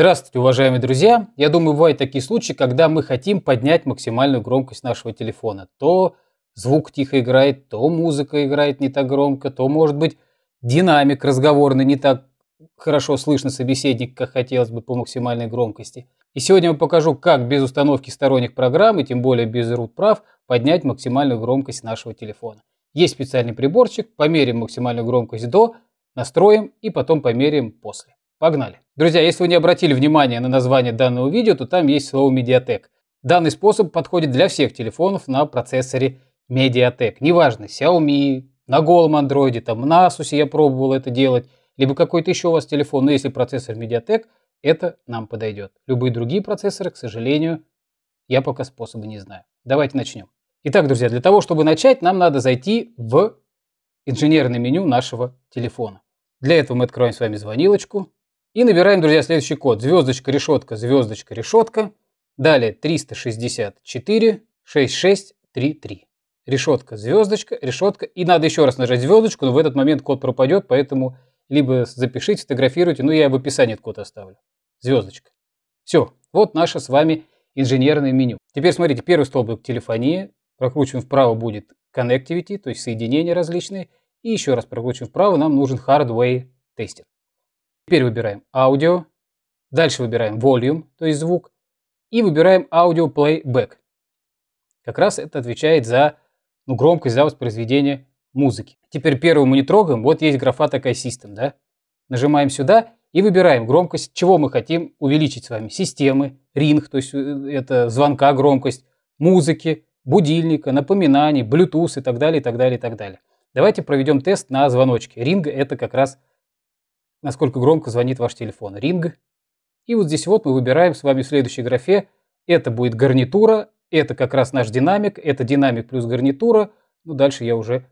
Здравствуйте, уважаемые друзья! Я думаю, бывают такие случаи, когда мы хотим поднять максимальную громкость нашего телефона. То звук тихо играет, то музыка играет не так громко, то, может быть, динамик разговорный не так хорошо слышно собеседник, как хотелось бы по максимальной громкости. И сегодня я вам покажу, как без установки сторонних программ и тем более без root прав поднять максимальную громкость нашего телефона. Есть специальный приборчик, померим максимальную громкость до, настроим и потом померим после. Погнали! Друзья, если вы не обратили внимания на название данного видео, то там есть слово MediaTek. Данный способ подходит для всех телефонов на процессоре Mediatek. Неважно, Xiaomi, на голом андроиде, там на Asus я пробовал это делать, либо какой-то еще у вас телефон, но если процессор Mediatek, это нам подойдет. Любые другие процессоры, к сожалению, я пока способа не знаю. Давайте начнем. Итак, друзья, для того, чтобы начать, нам надо зайти в инженерное меню нашего телефона. Для этого мы откроем с вами звонилочку, и набираем, друзья, следующий код. Звездочка, решетка, звездочка, решетка. Далее 364 6633. Решетка, звездочка, решетка. И надо еще раз нажать звездочку, но в этот момент код пропадет, поэтому либо запишите, фотографируйте, ну я в описании этот код оставлю. Звездочка. Все, вот наше с вами инженерное меню. Теперь смотрите, первый столбик телефония, прокручиваем вправо будет connectivity, то есть соединения различные, и еще раз прокручиваем вправо, нам нужен hardware тестер. Теперь выбираем аудио, дальше выбираем volume, то есть звук, и выбираем audio playback. Как раз это отвечает за ну, громкость, за воспроизведение музыки. Теперь первую мы не трогаем, вот есть графа такая System, да? Нажимаем сюда и выбираем громкость, чего мы хотим увеличить с вами. Системы, ринг, то есть э, это звонка громкость, музыки, будильника, напоминаний, Bluetooth и так далее, и так далее, и так далее. Давайте проведем тест на звоночке. Ринг это как раз насколько громко звонит ваш телефон. Ринг. И вот здесь вот мы выбираем с вами в следующей графе. Это будет гарнитура, это как раз наш динамик, это динамик плюс гарнитура. Ну, дальше я уже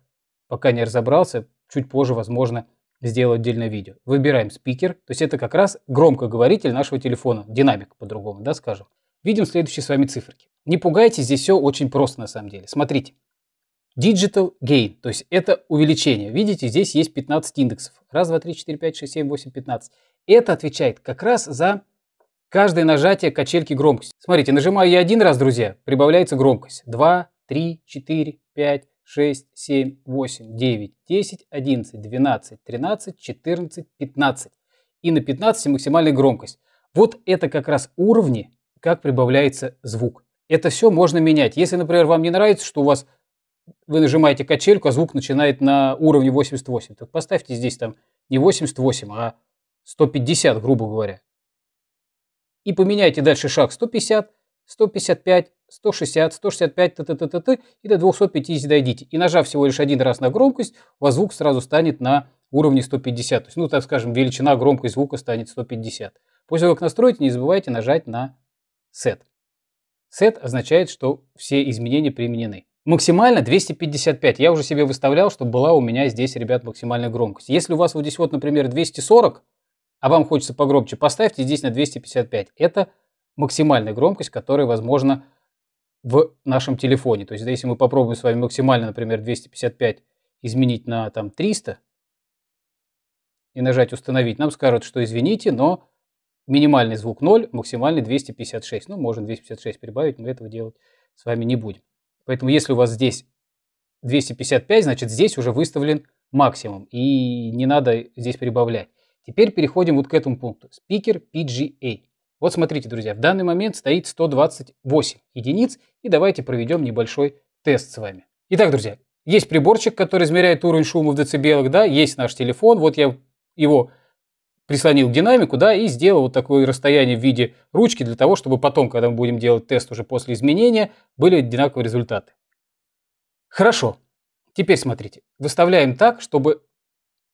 пока не разобрался, чуть позже, возможно, сделаю отдельное видео. Выбираем спикер, то есть это как раз громкоговоритель нашего телефона, динамик по-другому, да, скажем. Видим следующие с вами циферки. Не пугайтесь, здесь все очень просто на самом деле. Смотрите, Digital gain, то есть это увеличение. Видите, здесь есть 15 индексов. Раз, два, три, четыре, пять, шесть, семь, восемь, пятнадцать. Это отвечает как раз за каждое нажатие качельки громкости. Смотрите, нажимаю я один раз, друзья, прибавляется громкость. 2, 3, 4, 5, 6, 7, 8, 9, 10, 11, 12, 13, 14, 15. И на 15 максимальная громкость. Вот это как раз уровни, как прибавляется звук. Это все можно менять. Если, например, вам не нравится, что у вас вы нажимаете качельку, а звук начинает на уровне 88. Так поставьте здесь там не 88, а 150, грубо говоря. И поменяйте дальше шаг 150, 155, 160, 165, т, т, т, т, ты и до 250 дойдите. И нажав всего лишь один раз на громкость, у вас звук сразу станет на уровне 150. То есть, ну, так скажем, величина громкость звука станет 150. После того, как настроите, не забывайте нажать на Set. Set означает, что все изменения применены. Максимально 255. Я уже себе выставлял, чтобы была у меня здесь, ребят, максимальная громкость. Если у вас вот здесь вот, например, 240, а вам хочется погромче, поставьте здесь на 255. Это максимальная громкость, которая возможна в нашем телефоне. То есть, если мы попробуем с вами максимально, например, 255 изменить на там 300 и нажать «Установить», нам скажут, что извините, но минимальный звук 0, максимальный 256. Ну, можно 256 прибавить, мы этого делать с вами не будем. Поэтому если у вас здесь 255, значит здесь уже выставлен максимум. И не надо здесь прибавлять. Теперь переходим вот к этому пункту. Спикер PGA. Вот смотрите, друзья, в данный момент стоит 128 единиц. И давайте проведем небольшой тест с вами. Итак, друзья, есть приборчик, который измеряет уровень шума в децибелах, да, есть наш телефон. Вот я его прислонил к динамику, да, и сделал вот такое расстояние в виде ручки для того, чтобы потом, когда мы будем делать тест уже после изменения, были одинаковые результаты. Хорошо. Теперь смотрите. Выставляем так, чтобы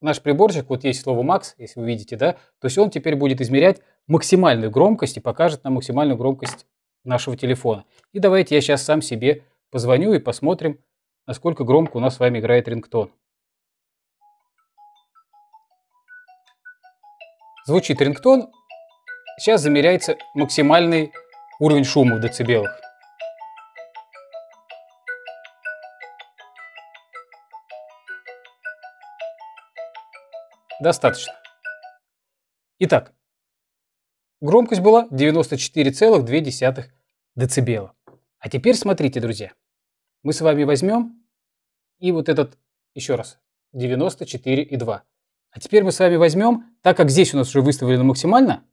наш приборчик, вот есть слово «макс», если вы видите, да, то есть он теперь будет измерять максимальную громкость и покажет нам максимальную громкость нашего телефона. И давайте я сейчас сам себе позвоню и посмотрим, насколько громко у нас с вами играет рингтон. Звучит рингтон. Сейчас замеряется максимальный уровень шума в децибелах. Достаточно. Итак, громкость была 94,2 децибела. А теперь смотрите, друзья. Мы с вами возьмем и вот этот, еще раз, 94,2. А теперь мы с вами возьмем, так как здесь у нас уже выставлено максимально,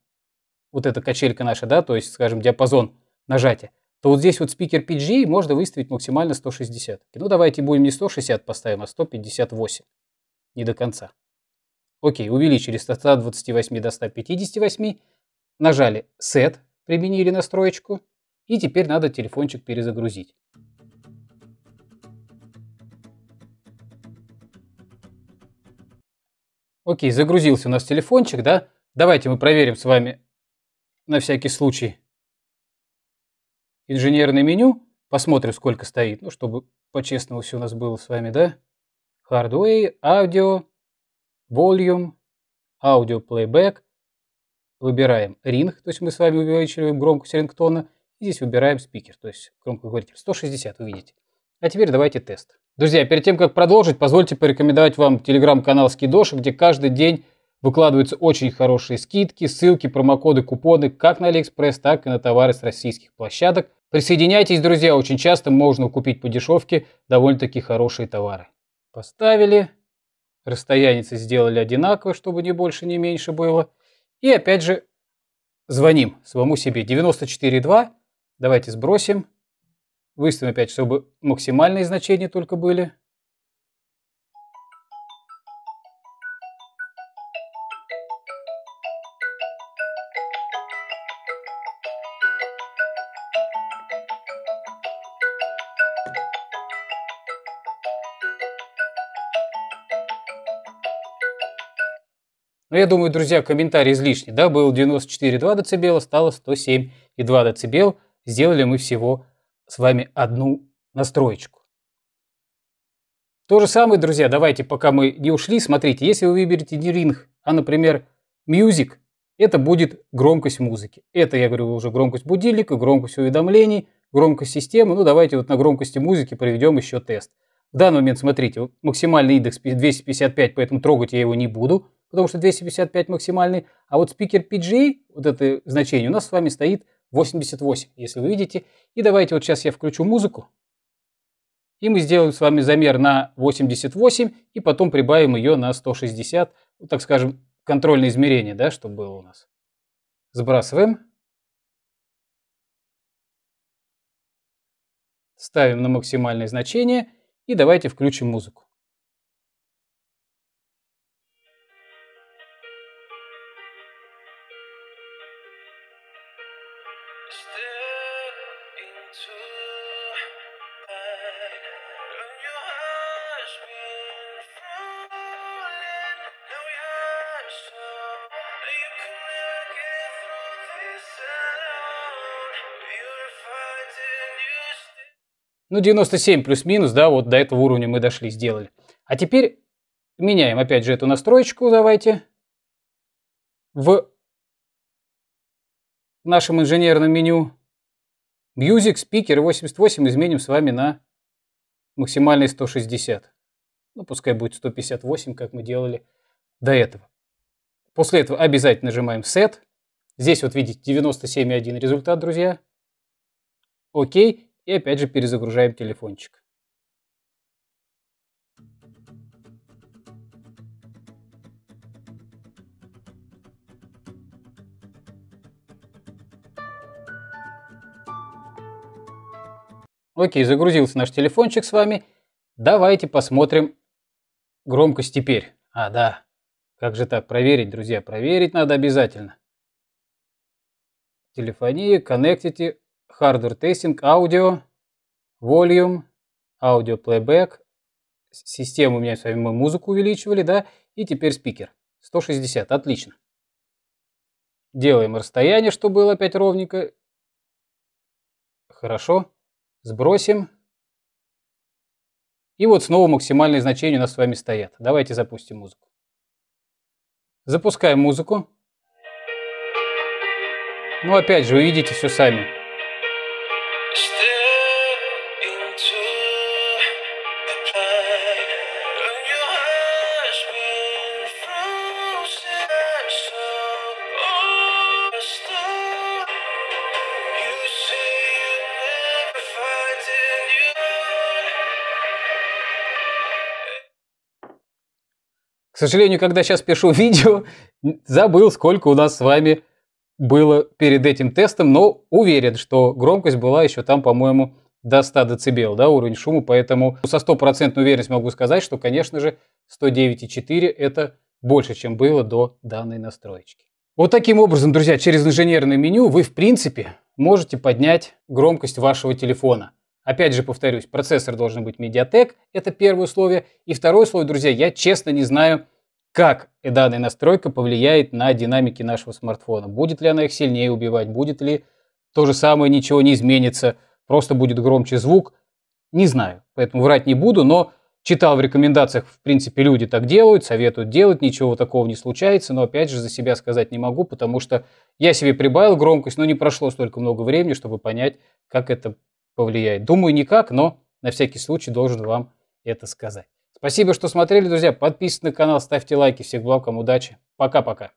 вот эта качелька наша, да, то есть, скажем, диапазон нажатия, то вот здесь вот спикер PG можно выставить максимально 160. Ну, давайте будем не 160 поставим, а 158. Не до конца. Окей, увеличили с 128 до 158, нажали Set, применили настроечку, и теперь надо телефончик перезагрузить. Окей, загрузился у нас телефончик, да? Давайте мы проверим с вами на всякий случай инженерное меню. Посмотрим, сколько стоит. Ну, чтобы по-честному все у нас было с вами, да? Hardware, аудио, volume, аудио playback. Выбираем ring, то есть мы с вами увеличиваем громкость рингтона. И здесь выбираем спикер, то есть громкоговоритель. 160, увидите. А теперь давайте тест. Друзья, перед тем, как продолжить, позвольте порекомендовать вам телеграм-канал Скидоши, где каждый день выкладываются очень хорошие скидки, ссылки, промокоды, купоны как на Алиэкспресс, так и на товары с российских площадок. Присоединяйтесь, друзья, очень часто можно купить по дешевке довольно-таки хорошие товары. Поставили, расстояние сделали одинаково, чтобы не больше, не меньше было. И опять же звоним самому себе 94.2, давайте сбросим Выставим опять, чтобы максимальные значения только были. Но ну, я думаю, друзья, комментарий излишний. Да, было 94,2 дБ, стало 107,2 дБ. Сделали мы всего с вами одну настроечку. То же самое, друзья, давайте, пока мы не ушли, смотрите, если вы выберете не ринг, а, например, music, это будет громкость музыки. Это, я говорю, уже громкость будильника, громкость уведомлений, громкость системы. Ну, давайте вот на громкости музыки проведем еще тест. В данный момент, смотрите, максимальный индекс 255, поэтому трогать я его не буду, потому что 255 максимальный. А вот спикер PG, вот это значение, у нас с вами стоит 88, если вы видите. И давайте вот сейчас я включу музыку. И мы сделаем с вами замер на 88 и потом прибавим ее на 160, ну, так скажем, контрольное измерение, да, чтобы было у нас. Сбрасываем. Ставим на максимальное значение и давайте включим музыку. Ну, 97 плюс-минус, да, вот до этого уровня мы дошли, сделали. А теперь меняем опять же эту настроечку, давайте, в нашем инженерном меню Music Speaker 88 изменим с вами на максимальный 160. Ну, пускай будет 158, как мы делали до этого. После этого обязательно нажимаем Set. Здесь вот видите 97,1 результат, друзья. Окей. И опять же перезагружаем телефончик. Окей, загрузился наш телефончик с вами. Давайте посмотрим громкость теперь. А, да. Как же так? Проверить, друзья. Проверить надо обязательно. Телефония, Connectity, Hardware Testing, Audio, Volume, Audio Playback. Систему у меня с вами мы музыку увеличивали, да? И теперь спикер. 160, отлично. Делаем расстояние, чтобы было опять ровненько. Хорошо. Сбросим. И вот снова максимальные значения у нас с вами стоят. Давайте запустим музыку. Запускаем музыку. Ну опять же, вы видите все сами. Step into the К сожалению, когда сейчас пишу видео, забыл, сколько у нас с вами было перед этим тестом, но уверен, что громкость была еще там, по-моему, до 100 дБ, да, уровень шума, поэтому со стопроцентной уверенностью могу сказать, что, конечно же, 109,4 это больше, чем было до данной настроечки. Вот таким образом, друзья, через инженерное меню вы, в принципе, можете поднять громкость вашего телефона. Опять же повторюсь, процессор должен быть Mediatek, это первое условие. И второе условие, друзья, я честно не знаю, как данная настройка повлияет на динамики нашего смартфона. Будет ли она их сильнее убивать, будет ли то же самое, ничего не изменится, просто будет громче звук. Не знаю, поэтому врать не буду, но читал в рекомендациях, в принципе, люди так делают, советуют делать, ничего такого не случается, но опять же за себя сказать не могу, потому что я себе прибавил громкость, но не прошло столько много времени, чтобы понять, как это повлияет. Думаю, никак, но на всякий случай должен вам это сказать. Спасибо, что смотрели, друзья. Подписывайтесь на канал, ставьте лайки. Всех благ, вам удачи. Пока-пока.